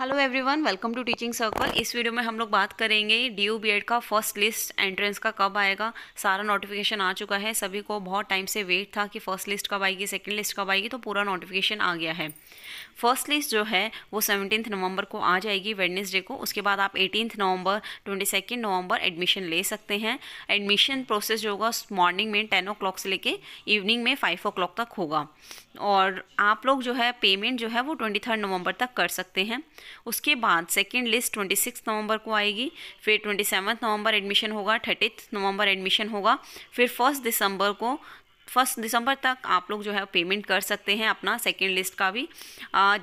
hello everyone welcome to teaching circle इस video में हम लोग बात करेंगे डी यू बी एड का फर्स्ट लिस्ट एंट्रेंस का कब आएगा सारा नोटिफिकेशन आ चुका है सभी को बहुत टाइम से वेट था कि फर्स्ट लिस्ट कब आएगी सेकंड लिस्ट कब आएगी तो पूरा नोटिफिकेशन आ गया है फर्स्ट लिस्ट जो है वो सेवनटीन नवंबर को आ जाएगी वेडनेसडे को उसके बाद आप एटीन नवंबर ट्वेंटी सेकेंड नवंबर एडमिशन ले सकते हैं एडमिशन प्रोसेस जो होगा मॉर्निंग में टेन ओ से लेके इवनिंग में फाइव ओ तक होगा और आप लोग जो है पेमेंट जो है वो ट्वेंटी नवंबर तक कर सकते हैं उसके बाद सेकेंड लिस्ट ट्वेंटी सिक्स नवंबर को आएगी फिर ट्वेंटी सेवन्थ नवंबर एडमिशन होगा थर्टी नवंबर एडमिशन होगा फिर फर्स्ट दिसंबर को फर्स्ट दिसंबर तक आप लोग जो है पेमेंट कर सकते हैं अपना सेकेंड लिस्ट का भी आ,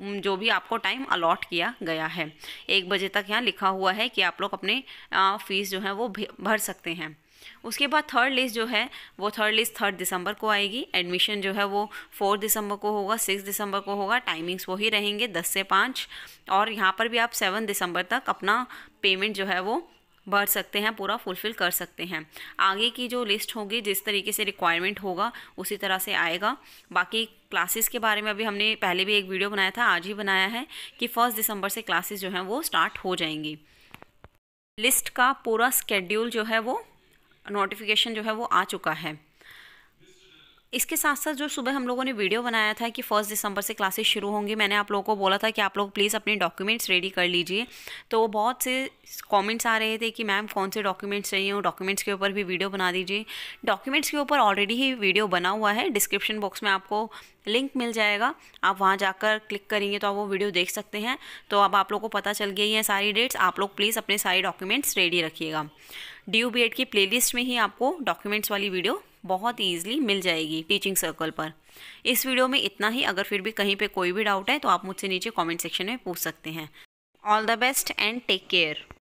जो भी आपको टाइम अलॉट किया गया है एक बजे तक यहाँ लिखा हुआ है कि आप लोग अपने फ़ीस जो है वो भर सकते हैं उसके बाद थर्ड लिस्ट जो है वो थर्ड लिस्ट थर्ड दिसंबर को आएगी एडमिशन जो है वो फोर्थ दिसंबर को होगा सिक्स दिसंबर को होगा टाइमिंग्स वही रहेंगे दस से पाँच और यहाँ पर भी आप सेवन दिसंबर तक अपना पेमेंट जो है वो भर सकते हैं पूरा फुलफ़िल कर सकते हैं आगे की जो लिस्ट होगी जिस तरीके से रिक्वायरमेंट होगा उसी तरह से आएगा बाकी क्लासेस के बारे में अभी हमने पहले भी एक वीडियो बनाया था आज ही बनाया है कि फ़र्स्ट दिसंबर से क्लासेस जो हैं वो स्टार्ट हो जाएंगी लिस्ट का पूरा स्केड्यूल जो है वो नोटिफिकेशन जो है वो आ चुका है इसके साथ साथ जो सुबह हम लोगों ने वीडियो बनाया था कि फर्स्ट दिसंबर से क्लासेस शुरू होंगी मैंने आप लोगों को बोला था कि आप लोग प्लीज़ अपने डॉक्यूमेंट्स रेडी कर लीजिए तो बहुत से कमेंट्स आ रहे थे कि मैम कौन से डॉक्यूमेंट्स चाहिए हो डॉक्यूमेंट्स के ऊपर भी वीडियो बना दीजिए डॉक्यूमेंट्स के ऊपर ऑलरेडी ही वीडियो बना हुआ है डिस्क्रिप्शन बॉक्स में आपको लिंक मिल जाएगा आप वहाँ जाकर क्लिक करेंगे तो आप वो वीडियो देख सकते हैं तो अब आप लोग को पता चल गई है सारी डेट्स आप लोग प्लीज़ अपने सारे डॉक्यूमेंट्स रेडी रखिएगा डी यू बी एड की लिस्ट में ही आपको डॉक्यूमेंट्स वाली वीडियो बहुत ईजिली मिल जाएगी टीचिंग सर्कल पर इस वीडियो में इतना ही अगर फिर भी कहीं पर कोई भी डाउट है तो आप मुझसे नीचे कॉमेंट सेक्शन में पूछ सकते हैं all the best and take care